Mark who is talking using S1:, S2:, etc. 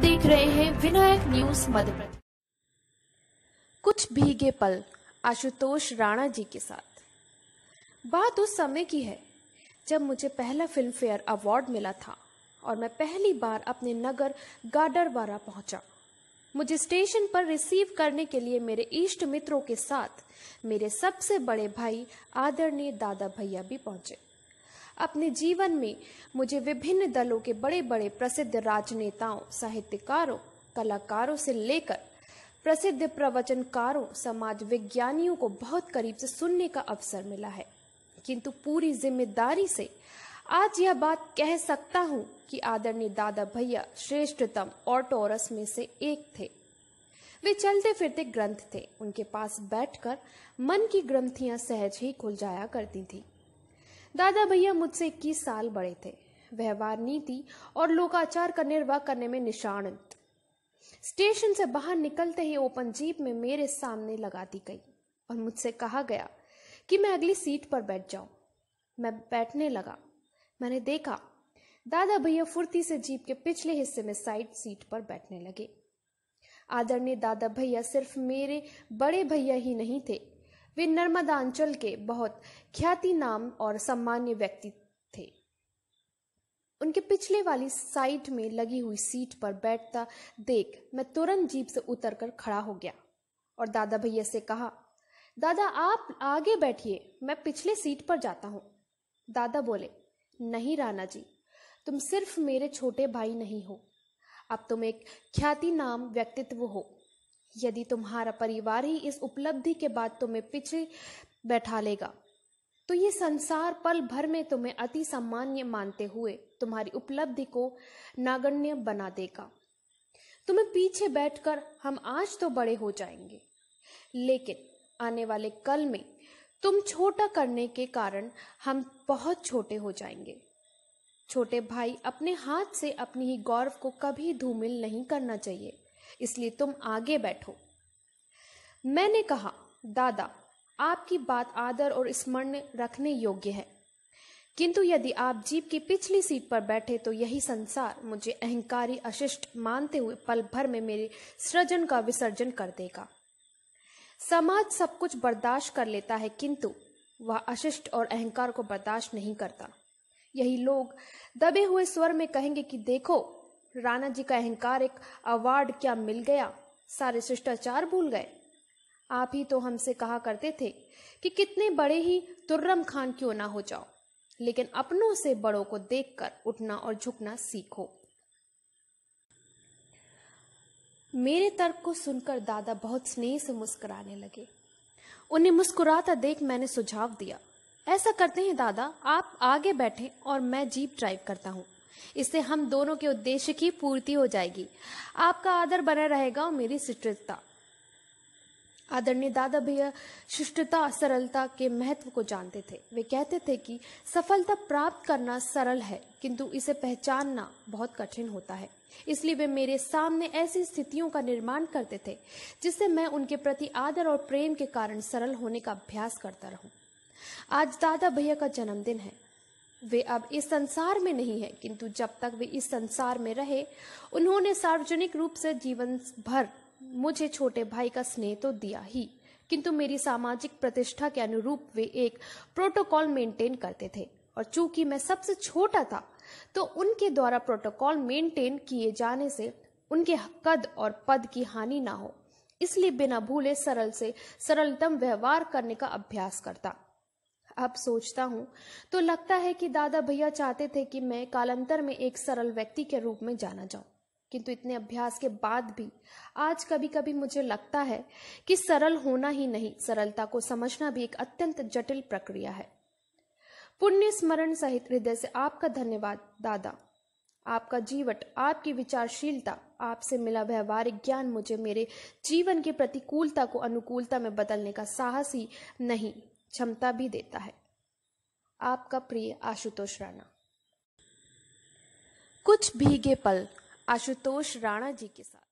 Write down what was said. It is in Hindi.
S1: देख रहे हैं विनायक न्यूज मध्य कुछ भीगे पल आशुतोष राणा जी के साथ बात उस समय की है जब मुझे पहला फिल्म फेयर अवार्ड मिला था और मैं पहली बार अपने नगर गाडरवारा पहुंचा मुझे स्टेशन पर रिसीव करने के लिए मेरे इष्ट मित्रों के साथ मेरे सबसे बड़े भाई आदरणीय दादा भैया भी पहुंचे अपने जीवन में मुझे विभिन्न दलों के बड़े बड़े प्रसिद्ध राजनेताओं साहित्यकारों कलाकारों से लेकर प्रसिद्ध प्रवचनकारों समाज विज्ञानियों को बहुत करीब से सुनने का अवसर मिला है किंतु पूरी जिम्मेदारी से आज यह बात कह सकता हूँ कि आदरणीय दादा भैया श्रेष्ठतम और टोरस में से एक थे वे चलते फिरते ग्रंथ थे उनके पास बैठकर मन की ग्रंथियां सहज ही खुल जाया करती थी दादा भैया मुझसे इक्कीस साल बड़े थे व्यवहार नीति और लोकाचार का निर्वाह करने में निशानित स्टेशन से बाहर निकलते ही ओपन जीप में मेरे सामने लगा दी गई और मुझसे कहा गया कि मैं अगली सीट पर बैठ जाऊं मैं बैठने लगा मैंने देखा दादा भैया फुर्ती से जीप के पिछले हिस्से में साइड सीट पर बैठने लगे आदरणीय दादा भैया सिर्फ मेरे बड़े भैया ही नहीं थे वे नर्मदांचल के बहुत ख्याति नाम और सम्मान्य व्यक्ति थे उनके पिछले वाली साइड में लगी हुई सीट पर बैठता देख मैं तुरंत जीप से उतरकर खड़ा हो गया और दादा भैया से कहा दादा आप आगे बैठिए मैं पिछले सीट पर जाता हूं दादा बोले नहीं राना जी तुम सिर्फ मेरे छोटे भाई नहीं हो अब तुम एक ख्याति नाम व्यक्तित्व हो यदि तुम्हारा परिवार ही इस उपलब्धि के बाद तुम्हें पीछे बैठा लेगा तो ये संसार पल भर में तुम्हें अति सामान्य मानते हुए तुम्हारी उपलब्धि को नागण्य बना देगा तुम्हें पीछे बैठकर हम आज तो बड़े हो जाएंगे लेकिन आने वाले कल में तुम छोटा करने के कारण हम बहुत छोटे हो जाएंगे छोटे भाई अपने हाथ से अपनी ही गौरव को कभी धूमिल नहीं करना चाहिए इसलिए तुम आगे बैठो मैंने कहा दादा आपकी बात आदर और स्मरण रखने योग्य है किंतु यदि आप जीप की पिछली सीट पर बैठे तो यही संसार मुझे अहंकारी अशिष्ट मानते हुए पल भर में मेरे सृजन का विसर्जन कर देगा समाज सब कुछ बर्दाश्त कर लेता है किंतु वह अशिष्ट और अहंकार को बर्दाश्त नहीं करता यही लोग दबे हुए स्वर में कहेंगे कि देखो राणा जी का अहंकार एक अवार्ड क्या मिल गया सारे शिष्टाचार भूल गए आप ही तो हमसे कहा करते थे कि कितने बड़े ही तुर्रम खान क्यों ना हो जाओ लेकिन अपनों से बड़ों को देखकर उठना और झुकना सीखो मेरे तर्क को सुनकर दादा बहुत स्नेह से मुस्कुराने लगे उन्हें मुस्कुराता देख मैंने सुझाव दिया ऐसा करते हैं दादा आप आगे बैठे और मैं जीप ड्राइव करता हूं इससे हम दोनों के उद्देश्य की पूर्ति हो जाएगी आपका आदर बना रहेगा और मेरी शिष्टता आदरणीय दादा भैया शिष्टता सरलता के महत्व को जानते थे वे कहते थे कि सफलता प्राप्त करना सरल है किंतु इसे पहचानना बहुत कठिन होता है इसलिए वे मेरे सामने ऐसी स्थितियों का निर्माण करते थे जिससे मैं उनके प्रति आदर और प्रेम के कारण सरल होने का अभ्यास करता रहूं आज दादा भैया का जन्मदिन है वे अब इस संसार में नहीं है किंतु जब तक वे इस संसार में रहे उन्होंने सार्वजनिक रूप से जीवन भर मुझे छोटे भाई का स्नेह तो दिया ही किंतु मेरी सामाजिक प्रतिष्ठा के अनुरूप वे एक प्रोटोकॉल मेंटेन करते थे और चूंकि मैं सबसे छोटा था तो उनके द्वारा प्रोटोकॉल मेंटेन किए जाने से उनके कद और पद की हानि ना हो इसलिए बिना भूले सरल से सरलतम व्यवहार करने का अभ्यास करता अब सोचता हूँ तो लगता है कि दादा भैया चाहते थे कि मैं कालांतर में एक सरल व्यक्ति के रूप में जाना जाऊं किंतु इतने अभ्यास के बाद भी आज कभी कभी मुझे लगता है कि सरल होना ही नहीं सरलता को समझना भी एक अत्यंत जटिल प्रक्रिया है पुण्य स्मरण सहित हृदय से आपका धन्यवाद दादा आपका जीवट आपकी विचारशीलता आपसे मिला व्यवहारिक ज्ञान मुझे मेरे जीवन के प्रतिकूलता को अनुकूलता में बदलने का साहस ही नहीं क्षमता भी देता है आपका प्रिय आशुतोष राणा कुछ भीगे पल आशुतोष राणा जी के साथ